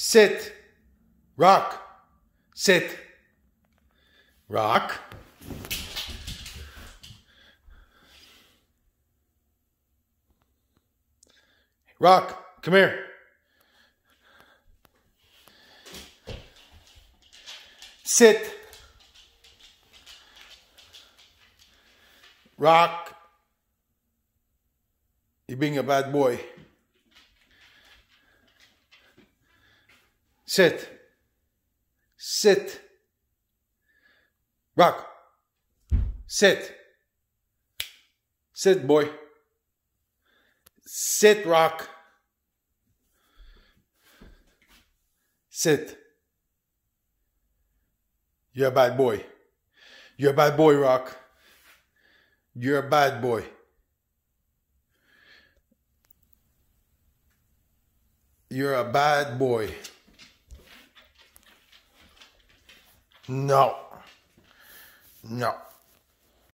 sit, rock, sit, rock. Rock, come here. Sit. Rock. You're being a bad boy. Sit. Sit. Rock. Sit. Sit, boy. Sit, Rock. Sit. You're a bad boy. You're a bad boy, Rock. You're a bad boy. You're a bad boy. No. No.